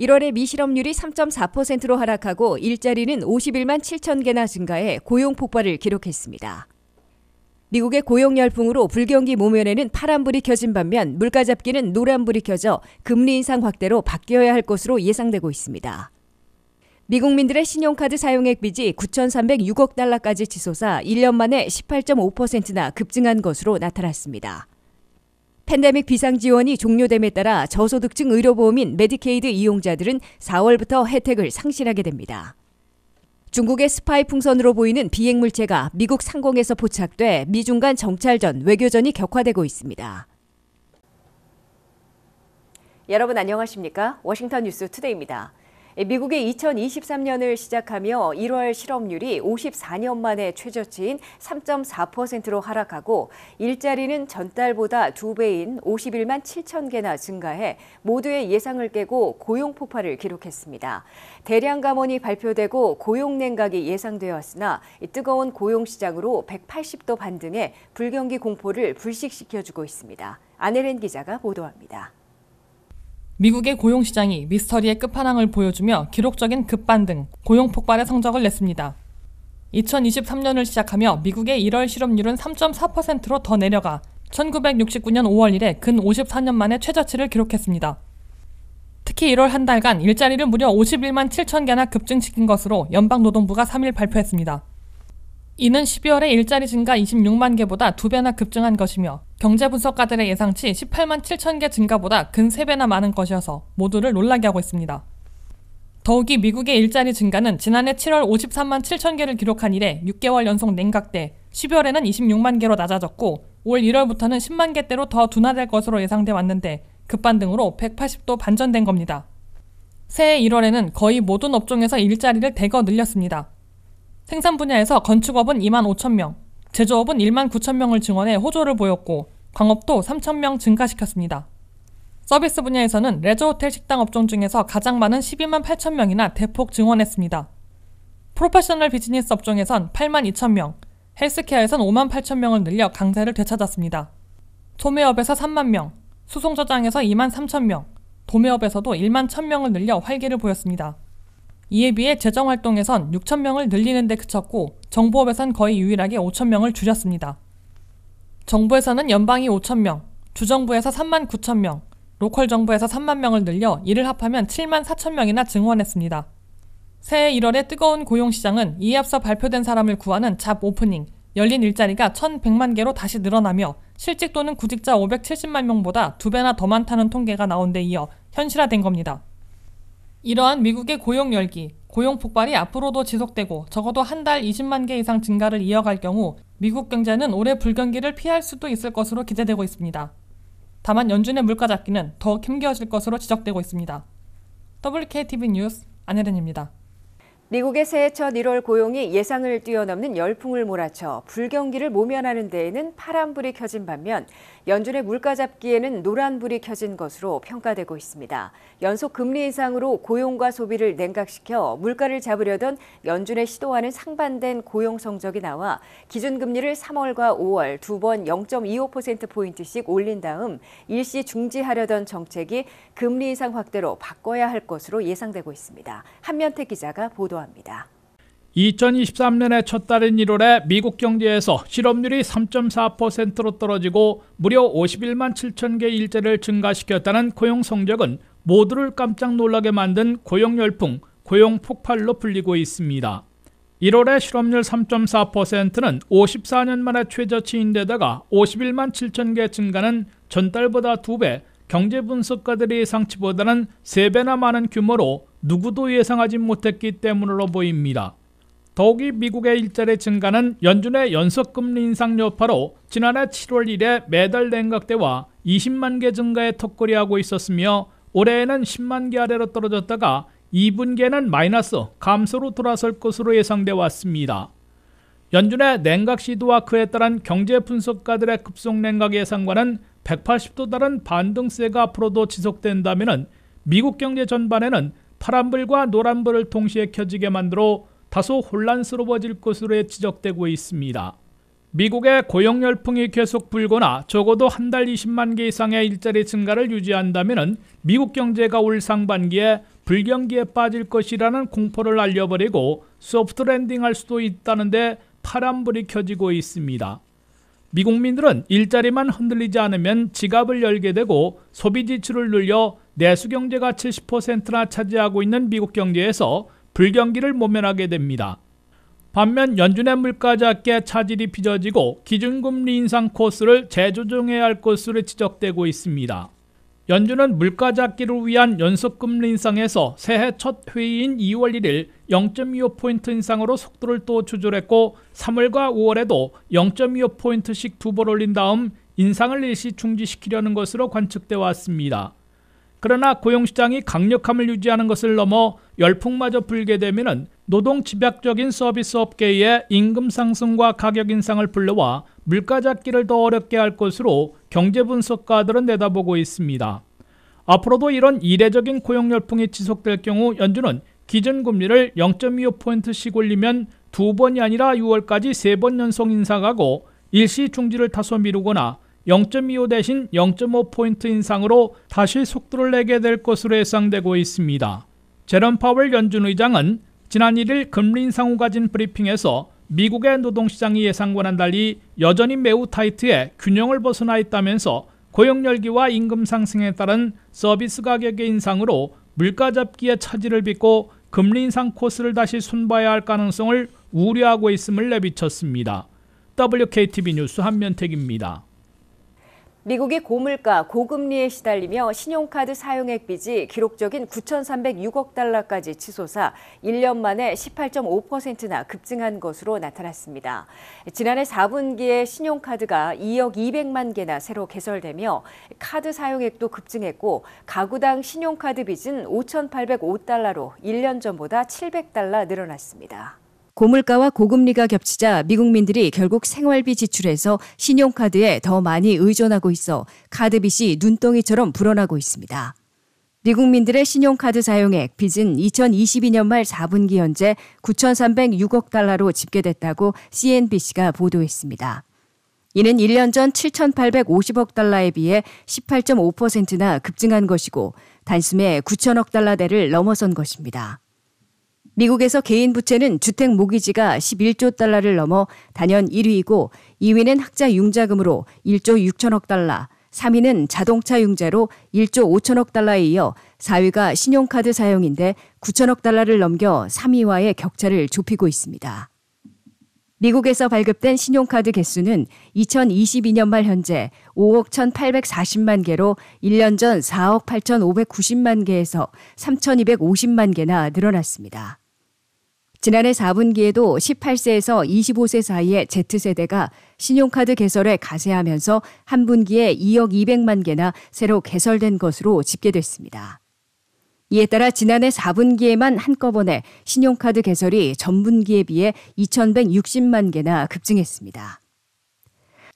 1월에 미실업률이 3.4%로 하락하고 일자리는 51만 7천 개나 증가해 고용 폭발을 기록했습니다. 미국의 고용 열풍으로 불경기 모면에는 파란불이 켜진 반면 물가 잡기는 노란불이 켜져 금리 인상 확대로 바뀌어야 할 것으로 예상되고 있습니다. 미국민들의 신용카드 사용액 빚이 9,306억 달러까지 치솟아 1년 만에 18.5%나 급증한 것으로 나타났습니다. 팬데믹 비상 지원이 종료됨에 따라 저소득층 의료보험인 메디케이드 이용자들은 4월부터 혜택을 상실하게 됩니다. 중국의 스파이 풍선으로 보이는 비행 물체가 미국 상공에서 포착돼 미중 간 정찰전, 외교전이 격화되고 있습니다. 여러분 안녕하십니까? 워싱턴 뉴스 투데이입니다. 예, 미국의 2023년을 시작하며 1월 실업률이 54년 만에 최저치인 3.4%로 하락하고 일자리는 전달보다 2배인 51만 7천 개나 증가해 모두의 예상을 깨고 고용 폭발을 기록했습니다. 대량 감원이 발표되고 고용 냉각이 예상되었으나 뜨거운 고용 시장으로 180도 반등해 불경기 공포를 불식시켜주고 있습니다. 아네렌 기자가 보도합니다. 미국의 고용 시장이 미스터리의 끝판왕을 보여주며 기록적인 급반등, 고용 폭발의 성적을 냈습니다. 2023년을 시작하며 미국의 1월 실업률은 3.4%로 더 내려가 1969년 5월 이래 근 54년 만에 최저치를 기록했습니다. 특히 1월 한 달간 일자리를 무려 51만 7천 개나 급증시킨 것으로 연방노동부가 3일 발표했습니다. 이는 12월에 일자리 증가 26만 개보다 두배나 급증한 것이며 경제분석가들의 예상치 18만 7천 개 증가보다 근 3배나 많은 것이어서 모두를 놀라게 하고 있습니다. 더욱이 미국의 일자리 증가는 지난해 7월 53만 7천 개를 기록한 이래 6개월 연속 냉각돼 12월에는 26만 개로 낮아졌고 올 1월부터는 10만 개대로 더 둔화될 것으로 예상돼 왔는데 급반등으로 180도 반전된 겁니다. 새해 1월에는 거의 모든 업종에서 일자리를 대거 늘렸습니다. 생산 분야에서 건축업은 2만 5천 명, 제조업은 1만 9천 명을 증원해 호조를 보였고 광업도 3천 명 증가시켰습니다. 서비스 분야에서는 레저 호텔 식당 업종 중에서 가장 많은 12만 8천 명이나 대폭 증원했습니다. 프로페셔널 비즈니스 업종에선 8만 2천 명, 헬스케어에선 5만 8천 명을 늘려 강세를 되찾았습니다. 소매업에서 3만 명, 수송저장에서 2만 3천 명, 도매업에서도 1만 1천 명을 늘려 활기를 보였습니다. 이에 비해 재정활동에선 6천명을 늘리는 데 그쳤고 정부업에선 거의 유일하게 5천명을 줄였습니다. 정부에서는 연방이 5천명, 주정부에서 3만 9천명, 로컬 정부에서 3만 명을 늘려 이를 합하면 7만 4천 명이나 증원했습니다. 새해 1월에 뜨거운 고용시장은 이에 앞서 발표된 사람을 구하는 잡 오프닝, 열린 일자리가 1,100만 개로 다시 늘어나며 실직 또는 구직자 570만 명보다 두 배나 더 많다는 통계가 나온 데 이어 현실화된 겁니다. 이러한 미국의 고용 열기, 고용 폭발이 앞으로도 지속되고 적어도 한 달 20만 개 이상 증가를 이어갈 경우 미국 경제는 올해 불경기를 피할 수도 있을 것으로 기대되고 있습니다. 다만 연준의 물가 잡기는 더욱 힘겨워질 것으로 지적되고 있습니다. WKTV 뉴스 안혜련입니다. 미국의 새해 첫 1월 고용이 예상을 뛰어넘는 열풍을 몰아쳐 불경기를 모면하는 데에는 파란불이 켜진 반면 연준의 물가 잡기에는 노란불이 켜진 것으로 평가되고 있습니다. 연속 금리 인상으로 고용과 소비를 냉각시켜 물가를 잡으려던 연준의 시도와는 상반된 고용 성적이 나와 기준금리를 3월과 5월 두 번 0.25%포인트씩 올린 다음 일시 중지하려던 정책이 금리 인상 확대로 바꿔야 할 것으로 예상되고 있습니다. 한면태 기자가 보도 니다 강조합니다. 2023년의 첫 달인 1월에 미국 경제에서 실업률이 3.4%로 떨어지고 무려 51만 7천 개일제를 증가시켰다는 고용 성적은 모두를 깜짝 놀라게 만든 고용 열풍, 고용 폭발로 불리고 있습니다. 1월의 실업률 3.4%는 54년 만에 최저치인데다가 51만 7천 개 증가는 전달보다 2배, 경제분석가들의 예상치보다는 3배나 많은 규모로 누구도 예상하지 못했기 때문으로 보입니다. 더욱이 미국의 일자리 증가는 연준의 연속금리 인상 여파로 지난해 7월 1일에 매달 냉각대와 20만 개 증가에 턱걸이하고 있었으며 올해에는 10만 개 아래로 떨어졌다가 2분기에는 마이너스 감소로 돌아설 것으로 예상돼 왔습니다. 연준의 냉각 시도와 그에 따른 경제 분석가들의 급속 냉각 예상과는 180도 다른 반등세가 앞으로도 지속된다면 미국 경제 전반에는 파란불과 노란불을 동시에 켜지게 만들어 다소 혼란스러워질 것으로 지적되고 있습니다. 미국의 고용 열풍이 계속 불거나 적어도 한 달 20만 개 이상의 일자리 증가를 유지한다면 미국 경제가 올 상반기에 불경기에 빠질 것이라는 공포를 알려버리고 소프트 랜딩할 수도 있다는데 파란불이 켜지고 있습니다. 미국민들은 일자리만 흔들리지 않으면 지갑을 열게 되고 소비 지출을 늘려 내수 경제가 70%나 차지하고 있는 미국 경제에서 불경기를 모면하게 됩니다. 반면 연준의 물가 잡게 차질이 빚어지고 기준금리 인상 코스를 재조정해야 할 것으로 지적되고 있습니다. 연준은 물가 잡기를 위한 연속금리 인상에서 새해 첫 회의인 2월 1일 0.25포인트 인상으로 속도를 또 조절했고 3월과 5월에도 0.25포인트씩 두 번 올린 다음 인상을 일시 중지시키려는 것으로 관측돼 왔습니다. 그러나 고용시장이 강력함을 유지하는 것을 넘어 열풍마저 불게 되면 노동 집약적인 서비스 업계의 임금 상승과 가격 인상을 불러와 물가 잡기를 더 어렵게 할 것으로 경제 분석가들은 내다보고 있습니다. 앞으로도 이런 이례적인 고용 열풍이 지속될 경우 연준은 기준 금리를 0.25포인트씩 올리면 두 번이 아니라 6월까지 세 번 연속 인상하고 일시 중지를 다소 미루거나 0.25 대신 0.5포인트 인상으로 다시 속도를 내게 될 것으로 예상되고 있습니다. 제롬 파월 연준 의장은 지난 1일 금리인상후 가진 브리핑에서 미국의 노동시장이 예상과는 달리 여전히 매우 타이트해 균형을 벗어나 있다면서 고용열기와 임금 상승에 따른 서비스 가격의 인상으로 물가 잡기에 차질을 빚고 금리 인상 코스를 다시 손봐야 할 가능성을 우려하고 있음을 내비쳤습니다. WKTV 뉴스 한면택입니다. 미국이 고물가, 고금리에 시달리며 신용카드 사용액 빚이 기록적인 9,306억 달러까지 치솟아 1년 만에 18.5%나 급증한 것으로 나타났습니다. 지난해 4분기에 신용카드가 2억 200만 개나 새로 개설되며 카드 사용액도 급증했고 가구당 신용카드 빚은 5,805달러로 1년 전보다 700달러 늘어났습니다. 고물가와 고금리가 겹치자 미국민들이 결국 생활비 지출에서 신용카드에 더 많이 의존하고 있어 카드빚이 눈덩이처럼 불어나고 있습니다. 미국민들의 신용카드 사용액 빚은 2022년 말 4분기 현재 9,306억 달러로 집계됐다고 CNBC가 보도했습니다. 이는 1년 전 7,850억 달러에 비해 18.5%나 급증한 것이고 단숨에 9 0 0 0억 달러대를 넘어선 것입니다. 미국에서 개인 부채는 주택 모기지가 11조 달러를 넘어 단연 1위이고 2위는 학자 융자금으로 1조 6천억 달러, 3위는 자동차 융자로 1조 5천억 달러에 이어 4위가 신용카드 사용인데 9천억 달러를 넘겨 3위와의 격차를 좁히고 있습니다. 미국에서 발급된 신용카드 개수는 2022년 말 현재 5억 1,840만 개로 1년 전 4억 8,590만 개에서 3,250만 개나 늘어났습니다. 지난해 4분기에도 18세에서 25세 사이의 Z세대가 신용카드 개설에 가세하면서 한 분기에 2억 200만 개나 새로 개설된 것으로 집계됐습니다. 이에 따라 지난해 4분기에만 한꺼번에 신용카드 개설이 전분기에 비해 2,160만 개나 급증했습니다.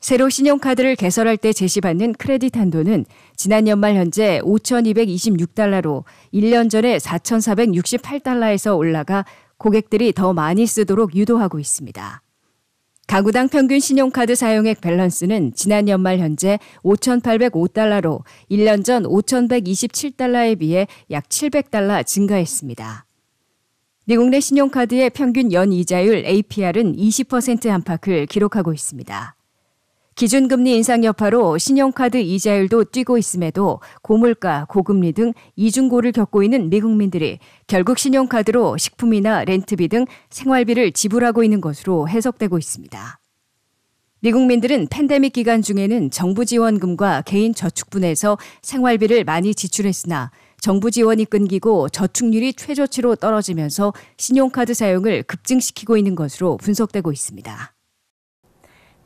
새로 신용카드를 개설할 때 제시받는 크레딧 한도는 지난 연말 현재 5,226달러로 1년 전에 4,468달러에서 올라가 고객들이 더 많이 쓰도록 유도하고 있습니다. 가구당 평균 신용카드 사용액 밸런스는 지난 연말 현재 5,805달러로 1년 전 5,127달러에 비해 약 700달러 증가했습니다. 미국 내 신용카드의 평균 연 이자율 APR은 20% 안팎을 기록하고 있습니다. 기준금리 인상 여파로 신용카드 이자율도 뛰고 있음에도 고물가, 고금리 등 이중고를 겪고 있는 미국민들이 결국 신용카드로 식품이나 렌트비 등 생활비를 지불하고 있는 것으로 해석되고 있습니다. 미국민들은 팬데믹 기간 중에는 정부 지원금과 개인 저축분에서 생활비를 많이 지출했으나 정부 지원이 끊기고 저축률이 최저치로 떨어지면서 신용카드 사용을 급증시키고 있는 것으로 분석되고 있습니다.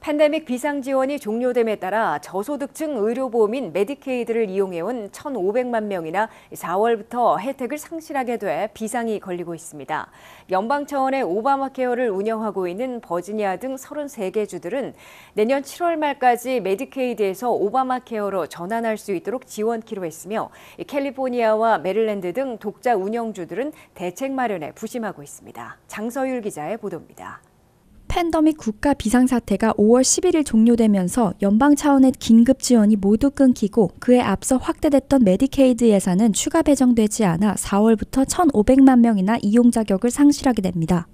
팬데믹 비상 지원이 종료됨에 따라 저소득층 의료보험인 메디케이드를 이용해온 1,500만 명이나 4월부터 혜택을 상실하게 돼 비상이 걸리고 있습니다. 연방 차원의 오바마 케어를 운영하고 있는 버지니아 등 33개 주들은 내년 7월 말까지 메디케이드에서 오바마 케어로 전환할 수 있도록 지원키로 했으며 캘리포니아와 메릴랜드 등 독자 운영주들은 대책 마련에 부심하고 있습니다. 장서율 기자의 보도입니다. 팬더믹 국가 비상사태가 5월 11일 종료되면서 연방 차원의 긴급 지원이 모두 끊기고 그에 앞서 확대됐던 메디케이드 예산은 추가 배정되지 않아 4월부터 1,500만 명이나 이용 자격을 상실하게 됩니다.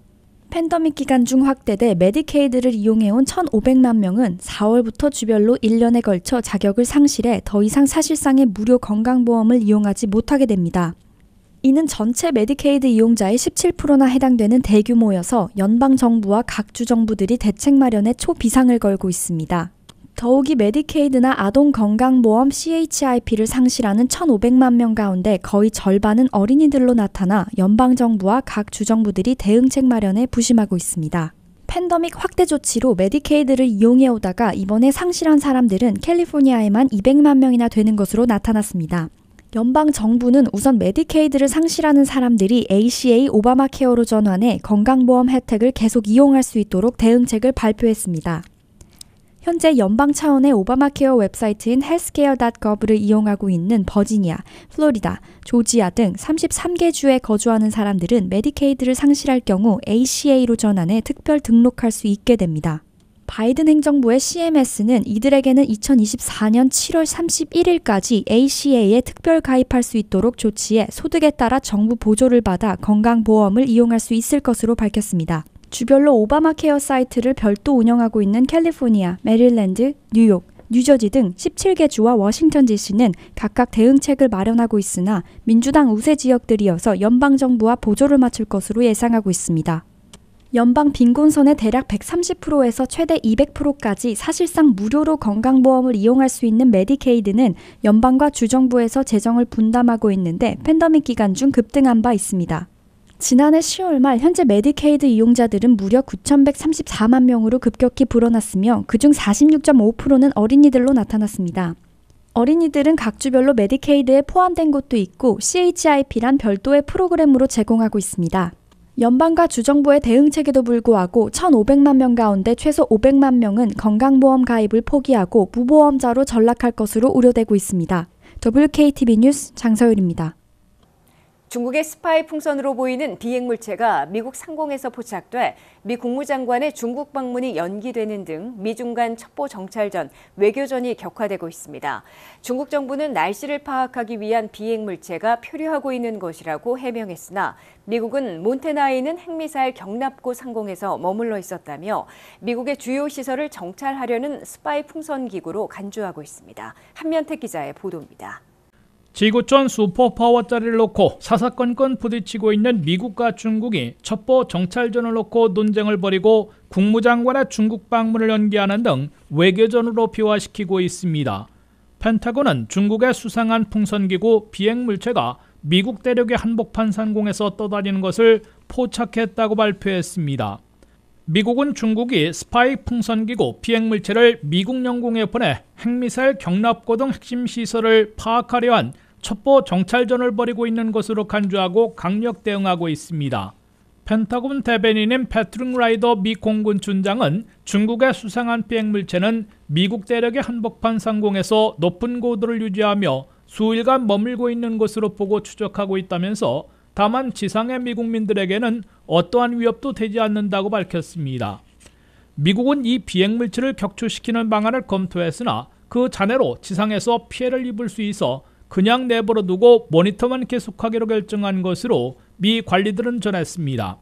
팬더믹 기간 중 확대돼 메디케이드를 이용해온 1,500만 명은 4월부터 주별로 1년에 걸쳐 자격을 상실해 더 이상 사실상의 무료 건강보험을 이용하지 못하게 됩니다. 이는 전체 메디케이드 이용자의 17%나 해당되는 대규모여서 연방 정부와 각 주 정부들이 대책 마련에 초비상을 걸고 있습니다. 더욱이 메디케이드나 아동 건강보험 CHIP를 상실하는 1,500만 명 가운데 거의 절반은 어린이들로 나타나 연방 정부와 각 주정부들이 대응책 마련에 부심하고 있습니다. 팬더믹 확대 조치로 메디케이드를 이용해 오다가 이번에 상실한 사람들은 캘리포니아에만 200만 명이나 되는 것으로 나타났습니다. 연방 정부는 우선 메디케이드를 상실하는 사람들이 ACA 오바마 케어로 전환해 건강보험 혜택을 계속 이용할 수 있도록 대응책을 발표했습니다. 현재 연방 차원의 오바마케어 웹사이트인 healthcare.gov를 이용하고 있는 버지니아, 플로리다, 조지아 등 33개 주에 거주하는 사람들은 메디케이드를 상실할 경우 ACA로 전환해 특별 등록할 수 있게 됩니다. 바이든 행정부의 CMS는 이들에게는 2024년 7월 31일까지 ACA에 특별 가입할 수 있도록 조치해 소득에 따라 정부 보조를 받아 건강보험을 이용할 수 있을 것으로 밝혔습니다. 주별로 오바마 케어 사이트를 별도 운영하고 있는 캘리포니아, 메릴랜드, 뉴욕, 뉴저지 등 17개 주와 워싱턴 DC는 각각 대응책을 마련하고 있으나 민주당 우세 지역들이어서 연방정부와 보조를 맞출 것으로 예상하고 있습니다. 연방 빈곤선의 대략 130%에서 최대 200%까지 사실상 무료로 건강보험을 이용할 수 있는 메디케이드는 연방과 주정부에서 재정을 분담하고 있는데 팬더믹 기간 중 급등한 바 있습니다. 지난해 10월 말 현재 메디케이드 이용자들은 무려 9,134만 명으로 급격히 불어났으며 그중 46.5%는 어린이들로 나타났습니다. 어린이들은 각 주별로 메디케이드에 포함된 곳도 있고 CHIP란 별도의 프로그램으로 제공하고 있습니다. 연방과 주정부의 대응책에도 불구하고 1,500만 명 가운데 최소 500만 명은 건강보험 가입을 포기하고 무보험자로 전락할 것으로 우려되고 있습니다. WKTV 뉴스 장서율입니다. 중국의 스파이 풍선으로 보이는 비행 물체가 미국 상공에서 포착돼 미 국무장관의 중국 방문이 연기되는 등 미중 간 첩보 정찰전, 외교전이 격화되고 있습니다. 중국 정부는 날씨를 파악하기 위한 비행 물체가 표류하고 있는 것이라고 해명했으나 미국은 몬테나이는 핵미사일 경납고 상공에서 머물러 있었다며 미국의 주요 시설을 정찰하려는 스파이 풍선 기구로 간주하고 있습니다. 한면택 기자의 보도입니다. 지구촌 슈퍼파워짜리를 놓고 사사건건 부딪히고 있는 미국과 중국이 첩보 정찰전을 놓고 논쟁을 벌이고 국무장관의 중국 방문을 연기하는 등 외교전으로 비화시키고 있습니다. 펜타곤은 중국의 수상한 풍선기구 비행물체가 미국 대륙의 한복판 상공에서 떠다니는 것을 포착했다고 발표했습니다. 미국은 중국이 스파이 풍선기구 비행물체를 미국 영공에 보내 핵미사일 경납고등 핵심 시설을 파악하려 한 첩보 정찰전을 벌이고 있는 것으로 간주하고 강력 대응하고 있습니다. 펜타곤 대변인인 패트릭 라이더 미 공군 준장은 중국의 수상한 비행물체는 미국 대륙의 한복판 상공에서 높은 고도를 유지하며 수일간 머물고 있는 것으로 보고 추적하고 있다면서 다만 지상의 미국민들에게는 어떠한 위협도 되지 않는다고 밝혔습니다. 미국은 이 비행물체를 격추시키는 방안을 검토했으나 그 잔해로 지상에서 피해를 입을 수 있어 그냥 내버려 두고 모니터만 계속하기로 결정한 것으로 미 관리들은 전했습니다.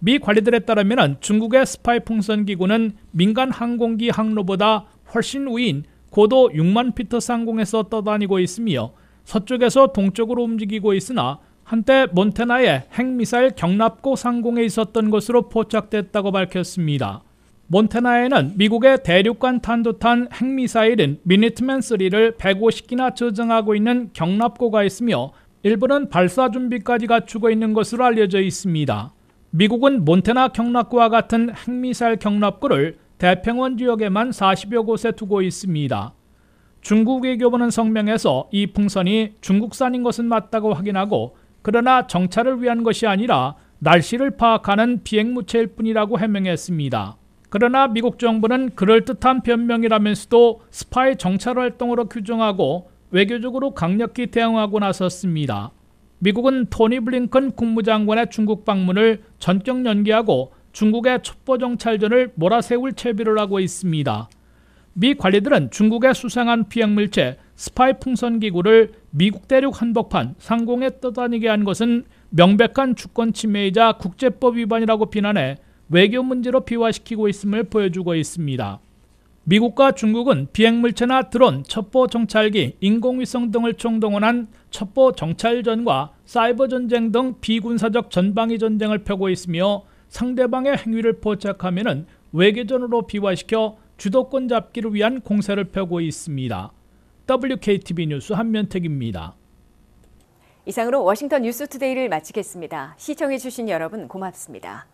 미 관리들에 따르면 중국의 스파이 풍선 기구는 민간 항공기 항로보다 훨씬 위인 고도 6만 피트 상공에서 떠다니고 있으며 서쪽에서 동쪽으로 움직이고 있으나 한때 몬테나의 핵미사일 경납고 상공에 있었던 것으로 포착됐다고 밝혔습니다. 몬테나에는 미국의 대륙간 탄도탄 핵미사일인 미니트맨3를 150기나 저장하고 있는 경납고가 있으며 일부는 발사 준비까지 갖추고 있는 것으로 알려져 있습니다. 미국은 몬테나 경납고와 같은 핵미사일 경납고를 대평원 지역에만 40여 곳에 두고 있습니다. 중국 외교부는 성명에서 이 풍선이 중국산인 것은 맞다고 확인하고 그러나 정찰을 위한 것이 아니라 날씨를 파악하는 비행무체일 뿐이라고 해명했습니다. 그러나 미국 정부는 그럴듯한 변명이라면서도 스파이 정찰 활동으로 규정하고 외교적으로 강력히 대응하고 나섰습니다. 미국은 토니 블링컨 국무장관의 중국 방문을 전격 연기하고 중국의 첩보 정찰전을 몰아세울 채비를 하고 있습니다. 미 관리들은 중국의 수상한 비행물체 스파이 풍선 기구를 미국 대륙 한복판 상공에 떠다니게 한 것은 명백한 주권 침해이자 국제법 위반이라고 비난해 외교 문제로 비화시키고 있음을 보여주고 있습니다. 미국과 중국은 비행물체나 드론, 첩보 정찰기, 인공위성 등을 총동원한 첩보 정찰전과 사이버 전쟁 등 비군사적 전방위 전쟁을 펴고 있으며 상대방의 행위를 포착하면 외교전으로 비화시켜 주도권 잡기를 위한 공세를 펴고 있습니다. WKTV 뉴스 한면택입니다. 이상으로 워싱턴 뉴스 투데이를 마치겠습니다. 시청해주신 여러분 고맙습니다.